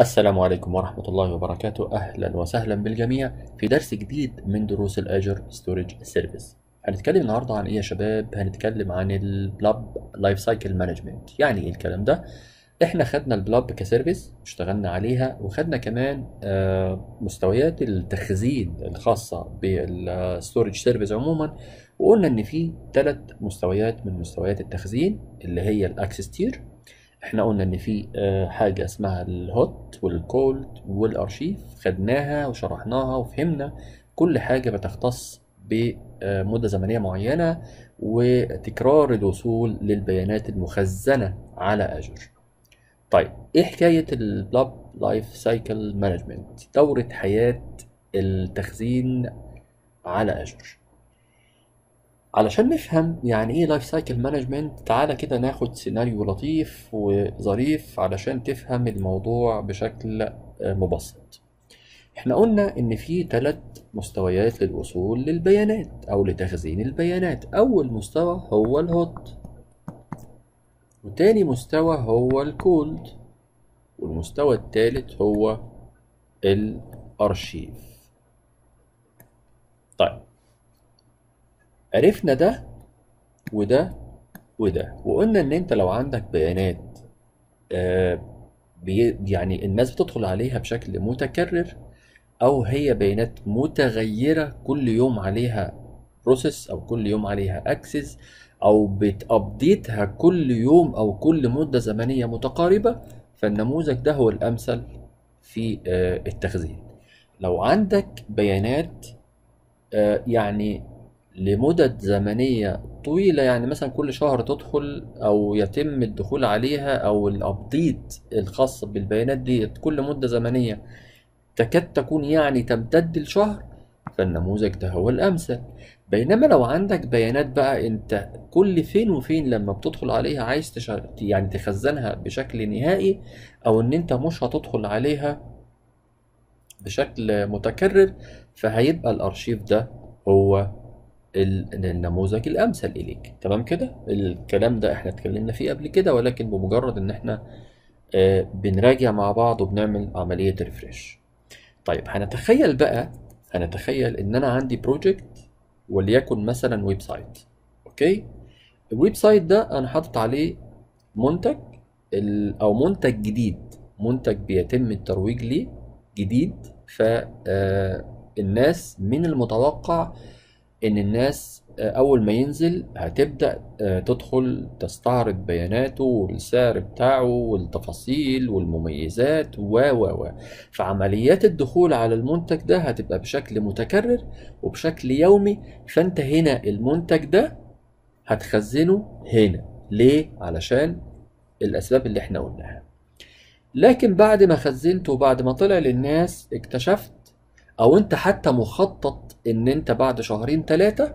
السلام عليكم ورحمة الله وبركاته أهلا وسهلا بالجميع في درس جديد من دروس الأجر ستورج سيرفيس هنتكلم النهاردة عن إيه يا شباب هنتكلم عن البلاب لايف سايكل مانجمنت يعني إيه الكلام ده إحنا خدنا البلاب كسيرفيس اشتغلنا عليها وخدنا كمان آه، مستويات التخزين الخاصة بالستورج سيرفيس عموما وقلنا إن في ثلاث مستويات من مستويات التخزين اللي هي الأكسس تير احنا قلنا ان في آه، حاجه اسمها الهوت والكولد والارشيف خدناها وشرحناها وفهمنا كل حاجه بتختص بمده آه، زمنيه معينه وتكرار الوصول للبيانات المخزنه على اجر طيب ايه حكايه البلوب لايف سايكل مانجمنت دوره حياه التخزين على اجر علشان نفهم يعني ايه لايف سايكل مانجمنت تعالى كده ناخد سيناريو لطيف وظريف علشان تفهم الموضوع بشكل آه، مبسط احنا قلنا ان في ثلاث مستويات للوصول للبيانات او لتخزين البيانات اول مستوى هو الهوت وتاني مستوى هو الكولد والمستوى الثالث هو الارشيف عرفنا ده وده وده وقلنا ان انت لو عندك بيانات آه، يعني الناس بتدخل عليها بشكل متكرر او هي بيانات متغيره كل يوم عليها بروسيس او كل يوم عليها اكسس او بتابديتها كل يوم او كل مده زمنيه متقاربه فالنموذج ده هو الامثل في آه، التخزين لو عندك بيانات آه، يعني لمدد زمنية طويلة يعني مثلا كل شهر تدخل أو يتم الدخول عليها أو الأبديت الخاص بالبيانات دي كل مدة زمنية تكاد تكون يعني تمتد لشهر فالنموذج ده هو الأمثل بينما لو عندك بيانات بقى أنت كل فين وفين لما بتدخل عليها عايز يعني تخزنها بشكل نهائي أو إن أنت مش هتدخل عليها بشكل متكرر فهيبقى الأرشيف ده هو النموذج الامثل اليك تمام كده الكلام ده احنا اتكلمنا فيه قبل كده ولكن بمجرد ان احنا آه، بنراجع مع بعض وبنعمل عمليه ريفريش طيب هنتخيل بقى هنتخيل ان انا عندي بروجكت وليكن مثلا ويب سايت اوكي الويب سايت ده انا حاطط عليه منتج او منتج جديد منتج بيتم الترويج ليه جديد فالناس آه، من المتوقع ان الناس آه، اول ما ينزل هتبدا آه، تدخل تستعرض بياناته والسعر بتاعه والتفاصيل والمميزات و و و فعمليات الدخول على المنتج ده هتبقى بشكل متكرر وبشكل يومي فانت هنا المنتج ده هتخزنه هنا ليه علشان الاسباب اللي احنا قلناها لكن بعد ما خزنته وبعد ما طلع للناس اكتشفت او انت حتى مخطط ان انت بعد شهرين ثلاثه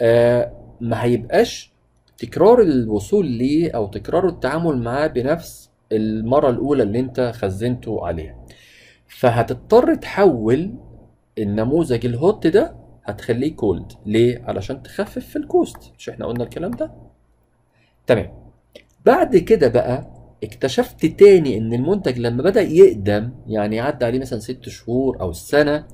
آه ما هيبقاش تكرار الوصول ليه او تكرار التعامل معاه بنفس المره الاولى اللي انت خزنته عليها فهتضطر تحول النموذج الهوت ده هتخليه كولد ليه علشان تخفف في الكوست مش احنا قلنا الكلام ده تمام بعد كده بقى اكتشفت تاني ان المنتج لما بدا يقدم يعني عدى عليه مثلا ست شهور او سنه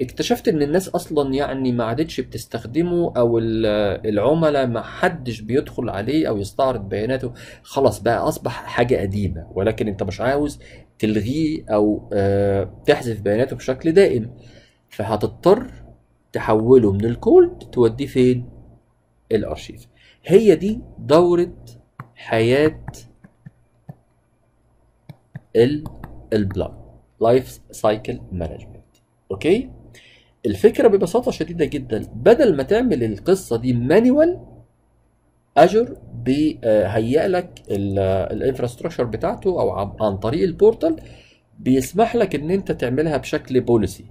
اكتشفت ان الناس اصلا يعني ما عادتش بتستخدمه او العملاء ما حدش بيدخل عليه او يستعرض بياناته خلاص بقى اصبح حاجه قديمه ولكن انت مش عاوز تلغيه او آه، تحذف بياناته بشكل دائم فهتضطر تحوله من الكولد توديه فين الارشيف هي دي دوره حياه البلاك لايف سايكل مانجمنت اوكي الفكره ببساطه شديده جدا بدل ما تعمل القصه دي مانيوال اجر بيهيئ لك الانفراستراكشر بتاعته او عن طريق البورتال بيسمح لك ان انت تعملها بشكل بوليسي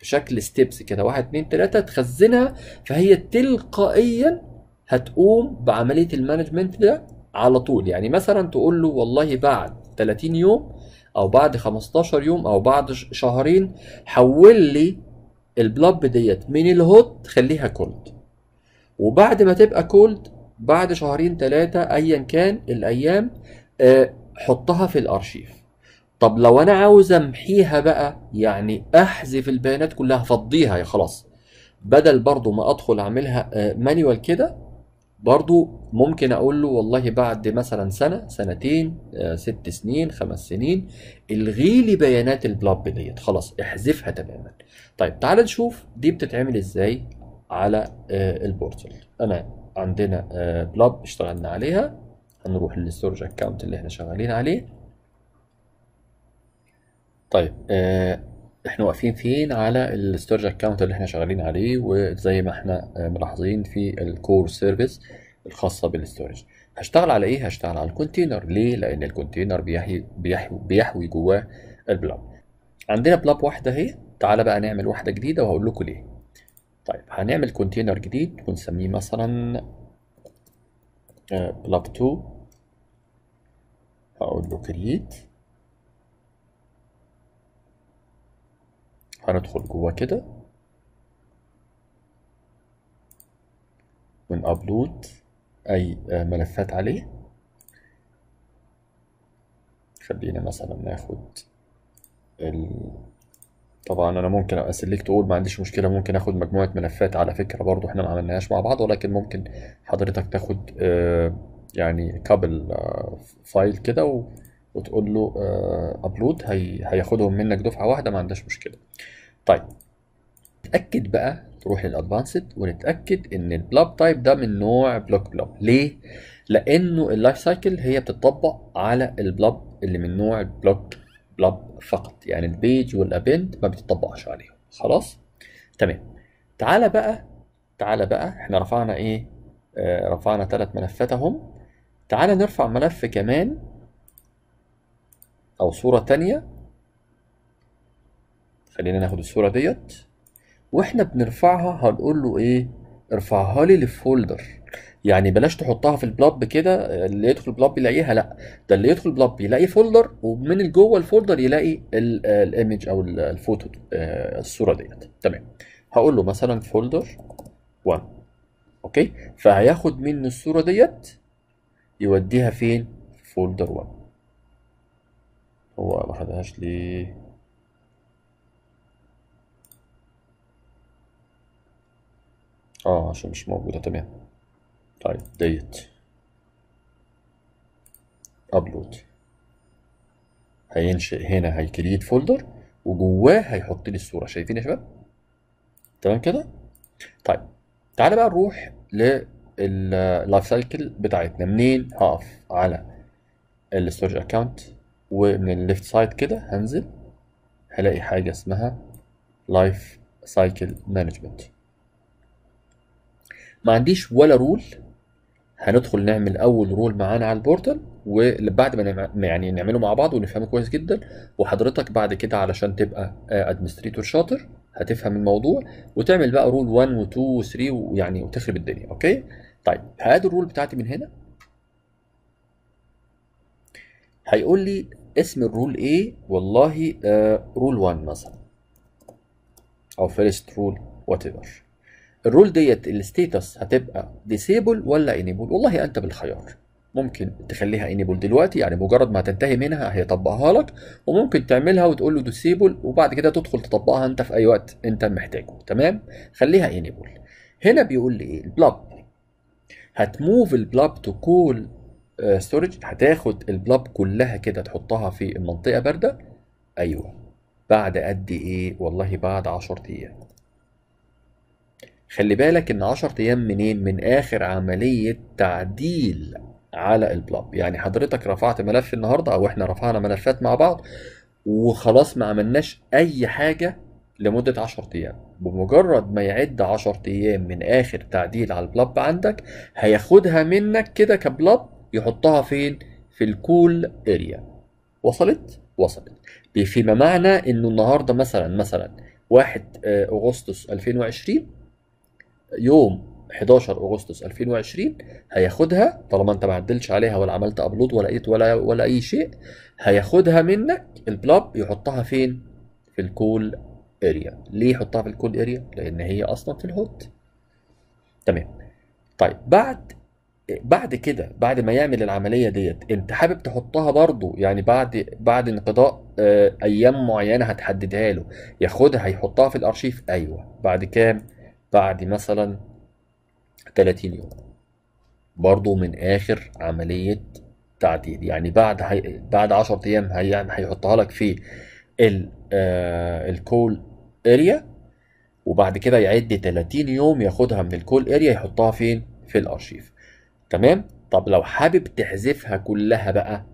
بشكل ستيبس كده واحد اتنين تلاته تخزنها فهي تلقائيا هتقوم بعمليه المانجمنت ده على طول يعني مثلا تقول له والله بعد 30 يوم او بعد 15 يوم او بعد شهرين حول لي البلب ديت من الهوت خليها كولد وبعد ما تبقى كولد بعد شهرين ثلاثة أيا كان الأيام آه، حطها في الأرشيف طب لو أنا عاوز أمحيها بقى يعني أحذف البيانات كلها فضيها يا خلاص بدل برضو ما أدخل أعملها مانيوال آه، كده برضو ممكن اقول له والله بعد مثلا سنه سنتين آه، ست سنين خمس سنين الغي لي بيانات البلاب ديت خلاص احذفها تماما طيب تعال نشوف دي بتتعمل ازاي على آه، البورتل البورتال انا عندنا آه، بلاب اشتغلنا عليها هنروح للستورج اكونت اللي احنا شغالين عليه طيب احنا واقفين فين على الستورج اكونت اللي احنا شغالين عليه وزي ما احنا ملاحظين في الكور سيرفيس الخاصه بالستورج هشتغل على ايه هشتغل على الكونتينر ليه لان الكونتينر بيحوي بيحوي, بيحوي جواه البلوب عندنا بلوب واحده اهي تعالى بقى نعمل واحده جديده وهقول لكم ليه طيب هنعمل كونتينر جديد ونسميه مثلا بلوب آه، 2 هقول له كرييت هندخل جوه كده ونابلود اي آه، ملفات عليه خلينا مثلا ناخد ال... طبعا انا ممكن ابقى سيلكت اول ما عنديش مشكله ممكن اخد مجموعه ملفات على فكره برضو احنا ما عملناهاش مع بعض ولكن ممكن حضرتك تاخد آه، يعني كابل آه، فايل كده وتقول له ابلود آه، هي هياخدهم منك دفعه واحده ما عندهاش مشكله طيب اتاكد بقى تروح للادفانسد ونتاكد ان البلاب تايب ده من نوع بلوك بلاب ليه لانه اللايف سايكل هي بتطبق على البلاب اللي من نوع بلوك بلاب فقط يعني البيج والابند ما بتطبقش عليهم خلاص تمام تعالى بقى تعالى بقى احنا رفعنا ايه آه رفعنا ثلاث ملفات اهم تعالى نرفع ملف كمان او صورة تانية خلينا ناخد الصورة ديت واحنا بنرفعها هنقول له ايه ارفعها لي للفولدر يعني بلاش تحطها في البلوب كده اللي يدخل البلوب يلاقيها لا ده اللي يدخل البلوب يلاقي فولدر ومن جوه الفولدر يلاقي الايمج او الفوتو آه، الصوره ديت تمام هقول له مثلا فولدر 1 اوكي فهياخد مني الصوره ديت يوديها فين فولدر 1 هو ما خدهاش ليه اه عشان مش موجودة تمام طيب ديت ابلود هينشئ هنا هيكريت فولدر وجواه هيحط لي الصورة شايفين يا شباب تمام كده طيب تعالى بقى نروح لللايف سايكل بتاعتنا منين هقف على الستورج اكونت ومن الليفت سايد كده هنزل هلاقي حاجة اسمها لايف سايكل مانجمنت ما عنديش ولا رول هندخل نعمل اول رول معانا على البورتال وبعد ما نعم يعني نعمله مع بعض ونفهمه كويس جدا وحضرتك بعد كده علشان تبقى ادمنستريتور آه، شاطر هتفهم الموضوع وتعمل بقى رول 1 و2 و3 ويعني وتخرب الدنيا اوكي طيب هاد الرول بتاعتي من هنا هيقول لي اسم الرول ايه والله آه، رول 1 مثلا او فيرست رول وات ايفر الرول ديت الستيتس هتبقى ديسيبل ولا انيبل والله انت بالخيار ممكن تخليها انيبل دلوقتي يعني مجرد ما تنتهي منها هيطبقها لك وممكن تعملها وتقول له ديسيبل وبعد كده تدخل تطبقها انت في اي وقت انت محتاجه تمام خليها انيبل هنا بيقول لي ايه البلاب هتموف البلاب تو كول ستورج آه، هتاخد البلاب كلها كده تحطها في المنطقه بارده ايوه بعد قد ايه والله بعد 10 ايام خلي بالك ان 10 ايام منين من اخر عمليه تعديل على البلاب يعني حضرتك رفعت ملف النهارده او احنا رفعنا ملفات مع بعض وخلاص ما عملناش اي حاجه لمده 10 ايام بمجرد ما يعد 10 ايام من اخر تعديل على البلاب عندك هياخدها منك كده كبلاب يحطها فين في الكول اريا وصلت وصلت فيما معنى انه النهارده مثلا مثلا 1 آه، اغسطس 2020 يوم 11 اغسطس 2020 هياخدها طالما انت ما عدلتش عليها ولا عملت ابلود ولا ايت ولا ولا اي شيء هياخدها منك البلاب يحطها فين في الكول اريا ليه يحطها في الكول اريا لان هي اصلا في الهوت تمام طيب بعد بعد كده بعد ما يعمل العمليه ديت انت حابب تحطها برضه يعني بعد بعد انقضاء آه، ايام معينه هتحددها له ياخدها هيحطها في الارشيف ايوه بعد كام بعد مثلا 30 يوم برضه من اخر عمليه تعديل يعني بعد هي... بعد 10 ايام هي... يعني هيحطها لك في ال... آه، الكول اريا وبعد كده يعد 30 يوم ياخدها من الكول اريا يحطها فين في الارشيف تمام طب لو حابب تحذفها كلها بقى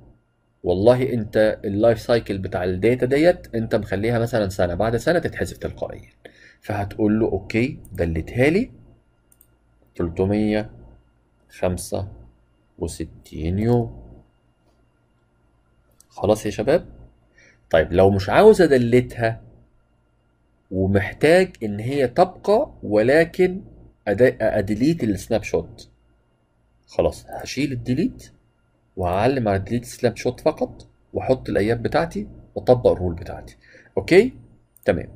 والله انت اللايف سايكل بتاع الداتا ديت انت مخليها مثلا سنه بعد سنه تتحذف تلقائيا فهتقول له اوكي دلتها لي 365 يوم خلاص يا شباب طيب لو مش عاوز ادلتها ومحتاج ان هي تبقى ولكن اديليت السناب شوت خلاص هشيل الديليت وهعلم على الديليت سلاب شوت فقط واحط الايام بتاعتي واطبق الرول بتاعتي اوكي تمام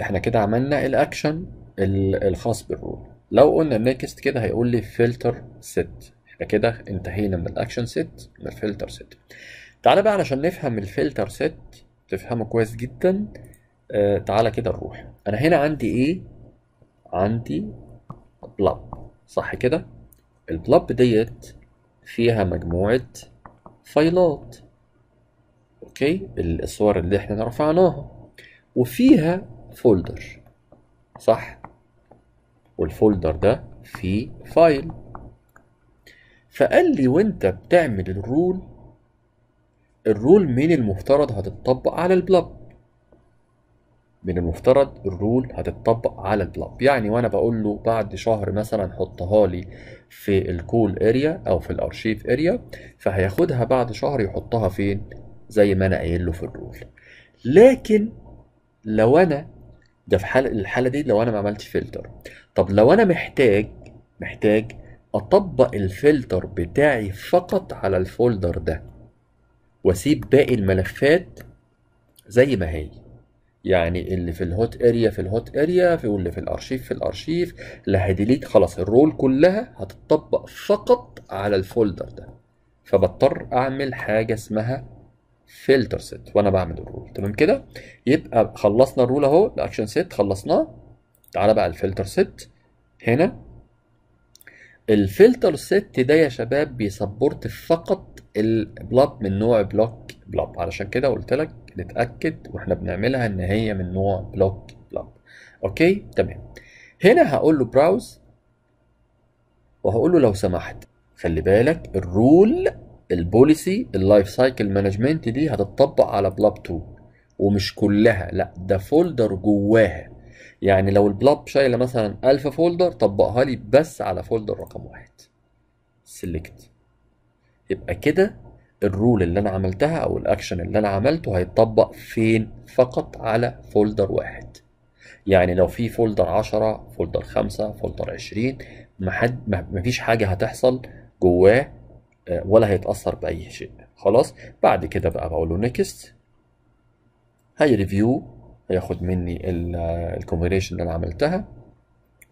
احنا كده عملنا الاكشن الخاص بالرول لو قلنا نيكست كده هيقول لي فلتر سيت احنا كده انتهينا من الاكشن من للفلتر سيت تعالى بقى علشان نفهم الفلتر سيت تفهمه كويس جدا آه تعالى كده نروح انا هنا عندي ايه عندي بلاب صح كده البلوب ديت فيها مجموعة فايلات اوكي الصور اللي احنا رفعناها وفيها فولدر صح والفولدر ده فيه فايل فقال لي وانت بتعمل الرول الرول مين المفترض هتطبق على البلوب من المفترض الرول هتتطبق على البلوب يعني وانا بقول له بعد شهر مثلا حطها لي في الكول اريا او في الارشيف اريا فهياخدها بعد شهر يحطها فين زي ما انا قايل له في الرول لكن لو انا ده في حال الحالة دي لو انا ما عملتش فلتر طب لو انا محتاج محتاج اطبق الفلتر بتاعي فقط على الفولدر ده واسيب باقي الملفات زي ما هي يعني اللي في الهوت اريا في الهوت اريا في واللي في الارشيف في الارشيف اللي هديليت خلاص الرول كلها هتطبق فقط على الفولدر ده فبضطر اعمل حاجه اسمها فلتر سيت وانا بعمل الرول تمام كده يبقى خلصنا الرول اهو الاكشن سيت خلصناه تعالى بقى الفلتر سيت هنا الفلتر سيت ده يا شباب بيسبورت فقط البلوك من نوع بلوك بلوب علشان كده قلت لك نتاكد واحنا بنعملها ان هي من نوع بلوك بلوب اوكي تمام هنا هقول له براوز وهقول له لو سمحت خلي بالك الرول البوليسي اللايف سايكل مانجمنت دي هتطبق على بلوب 2 ومش كلها لا ده فولدر جواها يعني لو البلوب شايله مثلا 1000 فولدر طبقها لي بس على فولدر رقم واحد سيلكت يبقى كده الرول اللي انا عملتها او الاكشن اللي انا عملته هيتطبق فين فقط على فولدر واحد يعني لو في فولدر 10 فولدر 5 فولدر 20 ما مفيش حاجه هتحصل جواه آه، ولا هيتاثر باي شيء خلاص بعد كده بقى بقول له نيكست هيريفيو هياخد مني الكومبينيشن آه، اللي انا عملتها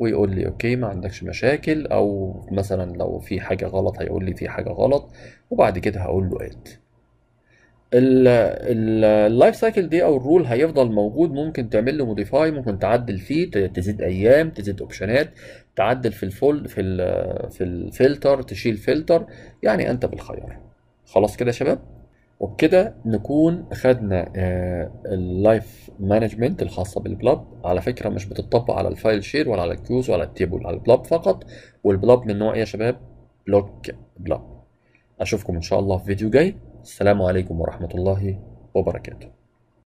ويقول لي اوكي ما عندكش مشاكل او مثلا لو في حاجه غلط هيقول لي في حاجه غلط وبعد كده هقول له اد اللايف سايكل دي او الرول هيفضل موجود ممكن تعمل له موديفاي ممكن تعدل فيه تزيد ايام تزيد اوبشنات تعدل في الفول في الـ في الفلتر تشيل فلتر يعني انت بالخيار خلاص كده يا شباب وبكده نكون خدنا اللايف مانجمنت الخاصه بالبلوب على فكره مش بتطبق على الفايل شير ولا على الكيوز ولا التيبل على البلاب فقط والبلوب من نوع ايه يا شباب بلوك بلاب اشوفكم ان شاء الله في فيديو جاي السلام عليكم ورحمه الله وبركاته